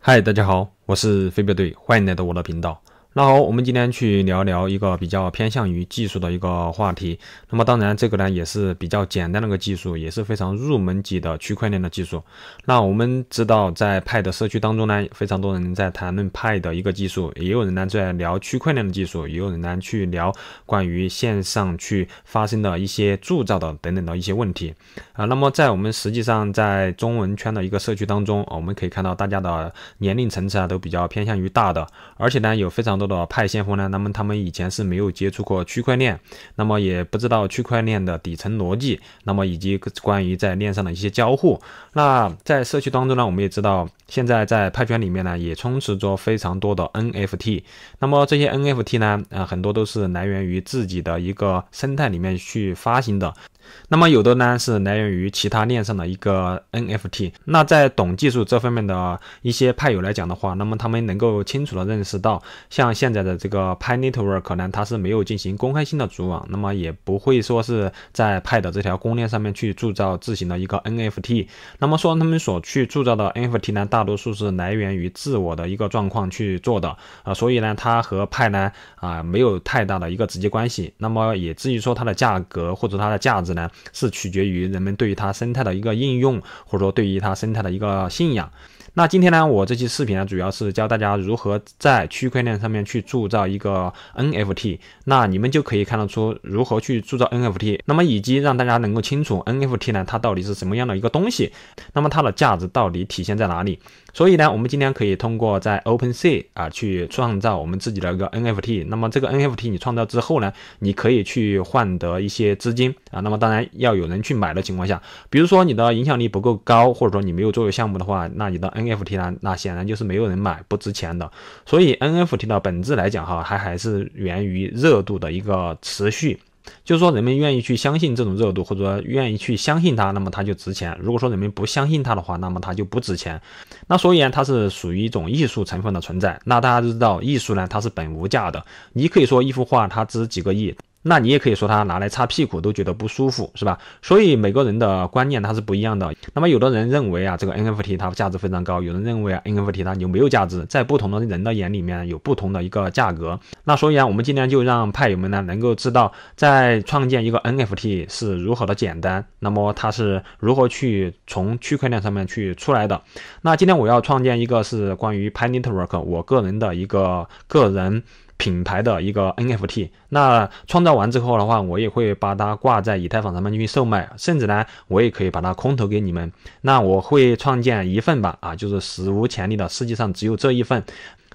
嗨，大家好，我是飞镖队，欢迎来到我的频道。那好，我们今天去聊聊一个比较偏向于技术的一个话题。那么当然，这个呢也是比较简单的一个技术，也是非常入门级的区块链的技术。那我们知道，在派的社区当中呢，非常多人在谈论派的一个技术，也有人呢在聊区块链的技术，也有人呢去聊关于线上去发生的一些铸造的等等的一些问题啊。那么在我们实际上在中文圈的一个社区当中，我们可以看到大家的年龄层次啊都比较偏向于大的，而且呢有非常多。的派先锋呢？那么他们以前是没有接触过区块链，那么也不知道区块链的底层逻辑，那么以及关于在链上的一些交互。那在社区当中呢，我们也知道，现在在派圈里面呢，也充斥着非常多的 NFT。那么这些 NFT 呢，呃，很多都是来源于自己的一个生态里面去发行的。那么有的呢是来源于其他链上的一个 NFT。那在懂技术这方面的一些派友来讲的话，那么他们能够清楚的认识到，像像现在的这个 p o e t w o r 可能它是没有进行公开性的组网，那么也不会说是在派的这条公链上面去铸造自行的一个 NFT。那么说他们所去铸造的 NFT 呢，大多数是来源于自我的一个状况去做的啊，所以呢，它和派呢啊没有太大的一个直接关系。那么也至于说它的价格或者它的价值呢，是取决于人们对于它生态的一个应用，或者说对于它生态的一个信仰。那今天呢，我这期视频呢，主要是教大家如何在区块链上面去铸造一个 NFT，那你们就可以看得出如何去铸造 NFT，那么以及让大家能够清楚 NFT 呢，它到底是什么样的一个东西，那么它的价值到底体现在哪里？所以呢，我们今天可以通过在 OpenSea 啊去创造我们自己的一个 NFT，那么这个 NFT 你创造之后呢，你可以去换得一些资金啊，那么当然要有人去买的情况下，比如说你的影响力不够高，或者说你没有做过项目的话，那你的 NFT 呢，那显然就是没有人买，不值钱的。所以 NFT 的本质来讲哈，还还是源于热度的一个持续，就是说人们愿意去相信这种热度，或者说愿意去相信它，那么它就值钱。如果说人们不相信它的话，那么它就不值钱。那所以呢，它是属于一种艺术成分的存在。那大家知道，艺术呢，它是本无价的。你可以说一幅画，它值几个亿。那你也可以说它拿来擦屁股都觉得不舒服，是吧？所以每个人的观念它是不一样的。那么有的人认为啊，这个 NFT 它价值非常高；有人认为啊，NFT 它就没有价值。在不同的人的眼里面，有不同的一个价格。那所以啊，我们今天就让派友们呢能够知道，在创建一个 NFT 是如何的简单。那么它是如何去从区块链上面去出来的？那今天我要创建一个，是关于 p a Network 我个人的一个个人。品牌的一个 NFT，那创造完之后的话，我也会把它挂在以太坊上面进行售卖，甚至呢，我也可以把它空投给你们。那我会创建一份吧，啊，就是史无前例的，世界上只有这一份。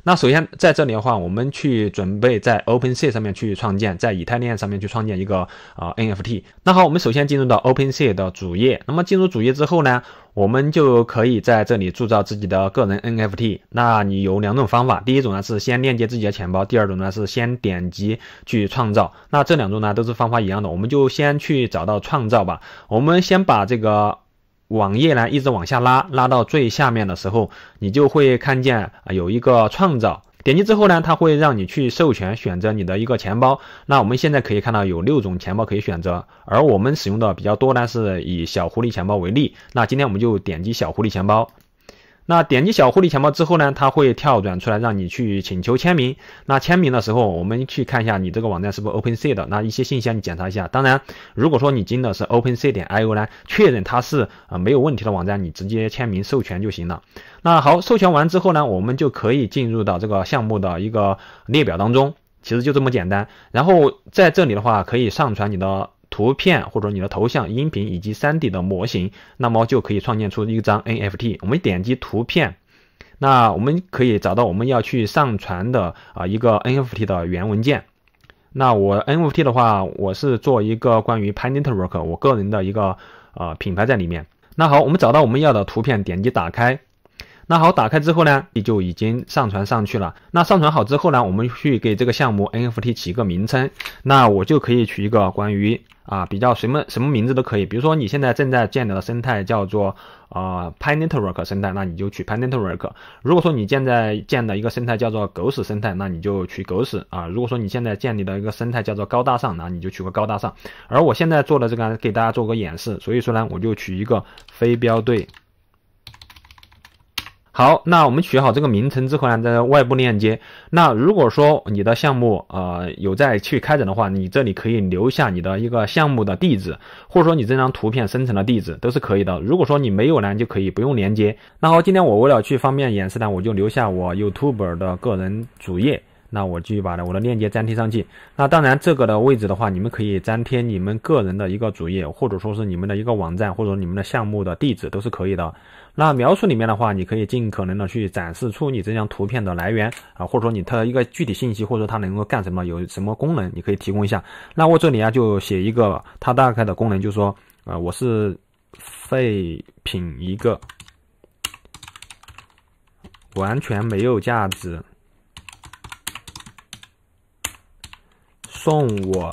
那首先在这里的话，我们去准备在 OpenSea 上面去创建，在以太链上面去创建一个啊 NFT。那好，我们首先进入到 OpenSea 的主页。那么进入主页之后呢，我们就可以在这里铸造自己的个人 NFT。那你有两种方法，第一种呢是先链接自己的钱包，第二种呢是先点击去创造。那这两种呢都是方法一样的，我们就先去找到创造吧。我们先把这个。网页呢，一直往下拉，拉到最下面的时候，你就会看见啊，有一个创造。点击之后呢，它会让你去授权，选择你的一个钱包。那我们现在可以看到有六种钱包可以选择，而我们使用的比较多呢，是以小狐狸钱包为例。那今天我们就点击小狐狸钱包。那点击小狐狸钱包之后呢，它会跳转出来让你去请求签名。那签名的时候，我们去看一下你这个网站是不是 OpenSea 的，那一些信息你检查一下。当然，如果说你进的是 OpenSea 点 Io 呢，确认它是啊没有问题的网站，你直接签名授权就行了。那好，授权完之后呢，我们就可以进入到这个项目的一个列表当中，其实就这么简单。然后在这里的话，可以上传你的。图片或者你的头像、音频以及三 D 的模型，那么就可以创建出一张 NFT。我们点击图片，那我们可以找到我们要去上传的啊一个 NFT 的源文件。那我 NFT 的话，我是做一个关于 p a n Network 我个人的一个呃品牌在里面。那好，我们找到我们要的图片，点击打开。那好，打开之后呢，你就已经上传上去了。那上传好之后呢，我们去给这个项目 NFT 起一个名称。那我就可以取一个关于啊，比较什么什么名字都可以。比如说，你现在正在建的生态叫做呃 Pi Network 生态，那你就取 Pi Network。如果说你现在建的一个生态叫做狗屎生态，那你就取狗屎啊。如果说你现在建立的一个生态叫做高大上，那你就取个高大上。而我现在做的这个给大家做个演示，所以说呢，我就取一个飞镖队。好，那我们取好这个名称之后呢，在外部链接。那如果说你的项目啊有在去开展的话，你这里可以留下你的一个项目的地址，或者说你这张图片生成的地址都是可以的。如果说你没有呢，就可以不用连接。那好，今天我为了去方便演示呢，我就留下我 YouTube 的个人主页。那我续把我的链接粘贴上去。那当然，这个的位置的话，你们可以粘贴你们个人的一个主页，或者说是你们的一个网站，或者你们的项目的地址都是可以的。那描述里面的话，你可以尽可能的去展示出你这张图片的来源啊，或者说你它一个具体信息，或者说它能够干什么，有什么功能，你可以提供一下。那我这里啊，就写一个它大概的功能，就是说，呃，我是废品一个，完全没有价值，送我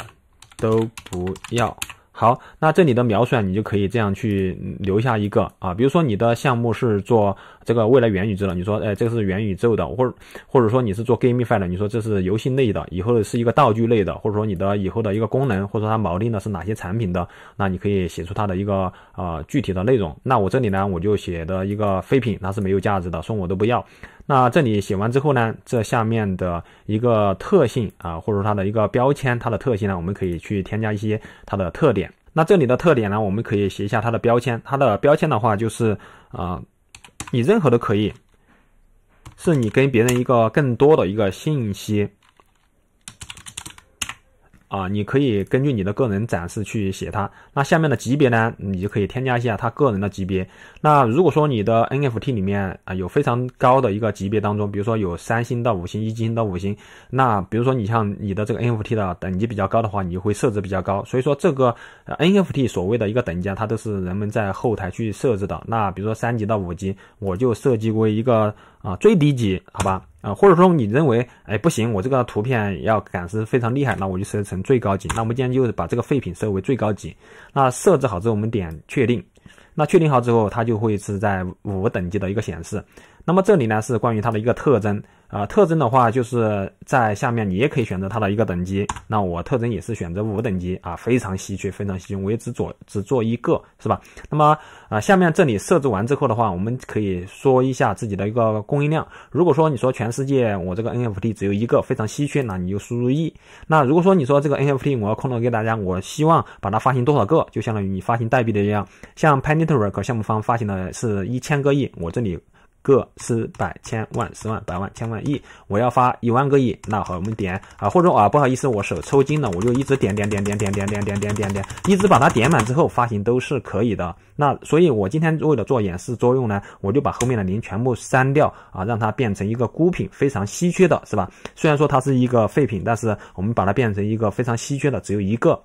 都不要。好，那这里的描述你就可以这样去留下一个啊，比如说你的项目是做这个未来元宇宙的，你说，哎，这个是元宇宙的，或者或者说你是做 game f i e 的，你说这是游戏类的，以后是一个道具类的，或者说你的以后的一个功能，或者说它锚定的是哪些产品的，那你可以写出它的一个呃具体的内容。那我这里呢，我就写的一个废品，那是没有价值的，送我都不要。那这里写完之后呢，这下面的一个特性啊，或者说它的一个标签，它的特性呢，我们可以去添加一些它的特点。那这里的特点呢，我们可以写一下它的标签。它的标签的话，就是啊，你任何都可以，是你跟别人一个更多的一个信息。啊，你可以根据你的个人展示去写它。那下面的级别呢，你就可以添加一下他个人的级别。那如果说你的 NFT 里面啊有非常高的一个级别当中，比如说有三星到五星，一星到五星，那比如说你像你的这个 NFT 的等级比较高的话，你就会设置比较高。所以说这个 NFT 所谓的一个等级，啊，它都是人们在后台去设置的。那比如说三级到五级，我就设计过一个。啊，最低级，好吧，啊，或者说你认为，哎，不行，我这个图片要展示非常厉害，那我就设成最高级。那我们今天就把这个废品设为最高级。那设置好之后，我们点确定。那确定好之后，它就会是在五等级的一个显示。那么这里呢是关于它的一个特征，呃，特征的话就是在下面你也可以选择它的一个等级。那我特征也是选择五等级啊，非常稀缺，非常稀缺，我也只做只做一个，是吧？那么啊，下面这里设置完之后的话，我们可以说一下自己的一个供应量。如果说你说全世界我这个 NFT 只有一个，非常稀缺，那你就输入一。那如果说你说这个 NFT 我要空投给大家，我希望把它发行多少个，就相当于你发行代币的一样。像 p a n t e r k 项目方发行的是一千个亿，我这里。个十百千万十万百万千万亿，我要发一万个亿，那好，我们点啊，或者啊，不好意思，我手抽筋了，我就一直点点点点点点点点点点，一直把它点满之后发行都是可以的。那所以，我今天为了做演示作用呢，我就把后面的零全部删掉啊，让它变成一个孤品，非常稀缺的，是吧？虽然说它是一个废品，但是我们把它变成一个非常稀缺的，只有一个。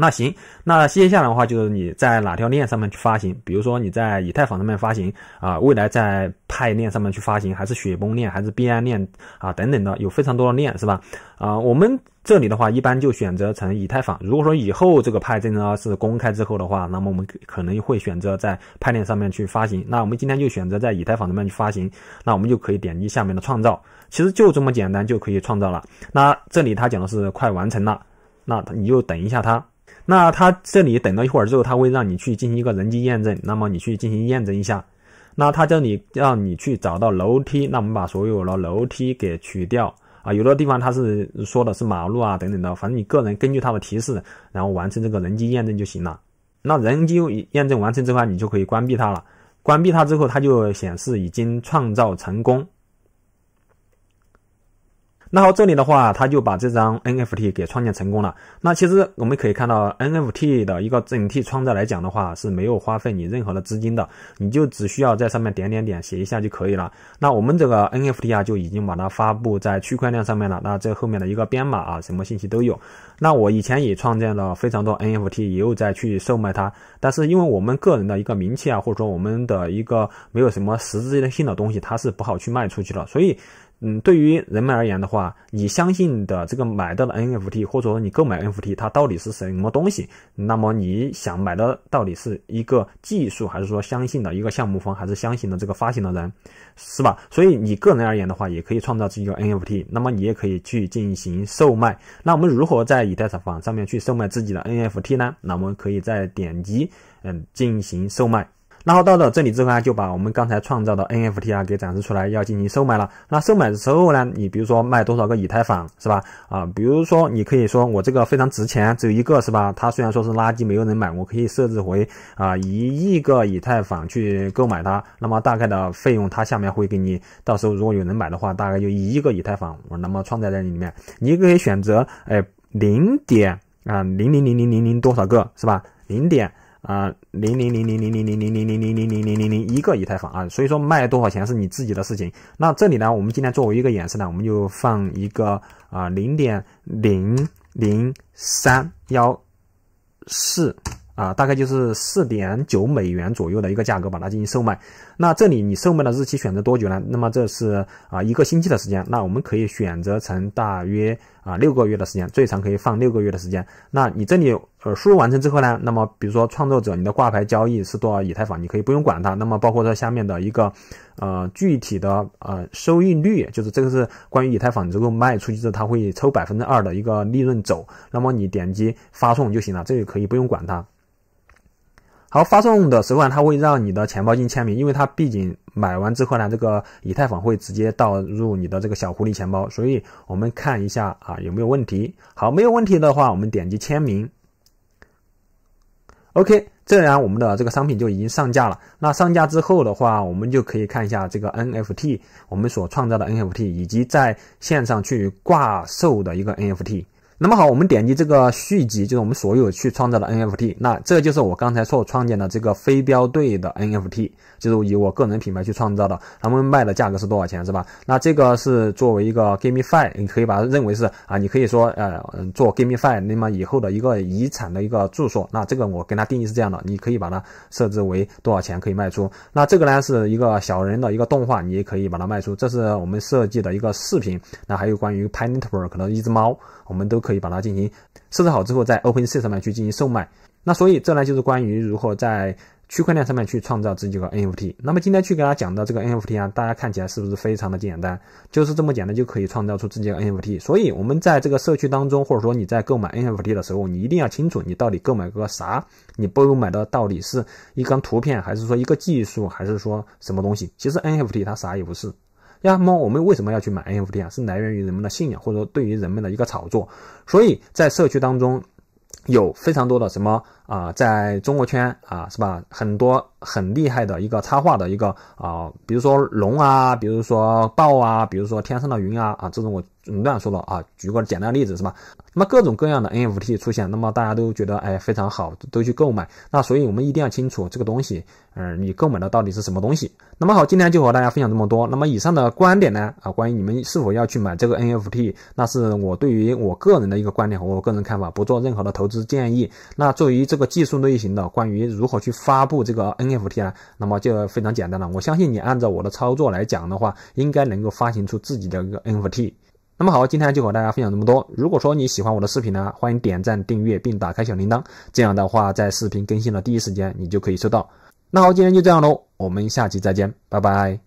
那行，那接下来的话就是你在哪条链上面去发行？比如说你在以太坊上面发行啊，未来在派链上面去发行，还是雪崩链，还是币安链啊等等的，有非常多的链是吧？啊，我们这里的话一般就选择成以太坊。如果说以后这个派证呢是公开之后的话，那么我们可能会选择在派链上面去发行。那我们今天就选择在以太坊上面去发行，那我们就可以点击下面的创造，其实就这么简单就可以创造了。那这里它讲的是快完成了，那你就等一下它。那他这里等了一会儿之后，他会让你去进行一个人机验证。那么你去进行验证一下。那他这里让你去找到楼梯，那我们把所有的楼梯给取掉啊。有的地方他是说的是马路啊等等的，反正你个人根据他的提示，然后完成这个人机验证就行了。那人机验证完成之后，你就可以关闭它了。关闭它之后，它就显示已经创造成功。那好，这里的话，他就把这张 NFT 给创建成功了。那其实我们可以看到，NFT 的一个整体创造来讲的话，是没有花费你任何的资金的，你就只需要在上面点点点写一下就可以了。那我们这个 NFT 啊，就已经把它发布在区块链上面了。那这后面的一个编码啊，什么信息都有。那我以前也创建了非常多 NFT，也有在去售卖它，但是因为我们个人的一个名气啊，或者说我们的一个没有什么实质性的东西，它是不好去卖出去的，所以。嗯，对于人们而言的话，你相信的这个买到的 NFT，或者说你购买 NFT，它到底是什么东西？那么你想买的到底是一个技术，还是说相信的一个项目方，还是相信的这个发行的人，是吧？所以你个人而言的话，也可以创造自己的 NFT，那么你也可以去进行售卖。那我们如何在以太坊上面去售卖自己的 NFT 呢？那我们可以再点击嗯进行售卖。然后到了这里之后呢，就把我们刚才创造的 NFT 啊给展示出来，要进行收买了。那收买的时候呢，你比如说卖多少个以太坊是吧？啊，比如说你可以说我这个非常值钱，只有一个是吧？它虽然说是垃圾，没有人买，我可以设置回啊一亿个以太坊去购买它。那么大概的费用，它下面会给你。到时候如果有人买的话，大概就一个以太坊，我那么创建在里面。你可以选择，哎，零点啊，零零零零零零多少个是吧？零点。啊，零零零零零零零零零零零零零零零一个以太坊啊，所以说卖多少钱是你自己的事情。那这里呢，我们今天作为一个演示呢，我们就放一个啊零点零零三幺四啊，大概就是四点九美元左右的一个价格把它进行售卖。那这里你售卖的日期选择多久呢？那么这是啊一个星期的时间，那我们可以选择成大约啊六个月的时间，最长可以放六个月的时间。那你这里。呃，输入完成之后呢，那么比如说创作者，你的挂牌交易是多少以太坊，你可以不用管它。那么包括它下面的一个呃具体的呃收益率，就是这个是关于以太坊，你如果卖出去之后，它会抽百分之二的一个利润走。那么你点击发送就行了，这个可以不用管它。好，发送的时候呢，它会让你的钱包进行签名，因为它毕竟买完之后呢，这个以太坊会直接导入你的这个小狐狸钱包，所以我们看一下啊有没有问题。好，没有问题的话，我们点击签名。OK，这样我们的这个商品就已经上架了。那上架之后的话，我们就可以看一下这个 NFT，我们所创造的 NFT 以及在线上去挂售的一个 NFT。那么好，我们点击这个续集，就是我们所有去创造的 NFT。那这就是我刚才所创建的这个飞镖队的 NFT，就是以我个人品牌去创造的。他们卖的价格是多少钱，是吧？那这个是作为一个 g a m e f i 你可以把它认为是啊，你可以说呃，做 g a m e f i 那么以后的一个遗产的一个住所。那这个我跟他定义是这样的，你可以把它设置为多少钱可以卖出。那这个呢是一个小人的一个动画，你也可以把它卖出。这是我们设计的一个视频。那还有关于 Pineapple，可能一只猫，我们都。可以把它进行设置好之后，在 OpenSea 上面去进行售卖。那所以这呢就是关于如何在区块链上面去创造自己的 NFT。那么今天去给大家讲的这个 NFT 啊，大家看起来是不是非常的简单？就是这么简单就可以创造出自己的 NFT。所以我们在这个社区当中，或者说你在购买 NFT 的时候，你一定要清楚你到底购买个啥？你购买的到底是一张图片，还是说一个技术，还是说什么东西？其实 NFT 它啥也不是。那么我们为什么要去买 NFT 啊？是来源于人们的信仰，或者说对于人们的一个炒作。所以在社区当中，有非常多的什么啊，在中国圈啊，是吧？很多。很厉害的一个插画的一个啊，比如说龙啊，比如说豹啊，比如说天上的云啊啊，这种我乱说了啊，举个简单的例子是吧？那么各种各样的 NFT 出现，那么大家都觉得哎非常好，都去购买。那所以我们一定要清楚这个东西，嗯，你购买的到底是什么东西？那么好，今天就和大家分享这么多。那么以上的观点呢，啊，关于你们是否要去买这个 NFT，那是我对于我个人的一个观点，和我个人看法，不做任何的投资建议。那作为这个技术类型的，关于如何去发布这个 N。NFT 呢，那么就非常简单了。我相信你按照我的操作来讲的话，应该能够发行出自己的一个 NFT。那么好，今天就和大家分享这么多。如果说你喜欢我的视频呢，欢迎点赞、订阅并打开小铃铛，这样的话在视频更新的第一时间你就可以收到。那好，今天就这样喽，我们下期再见，拜拜。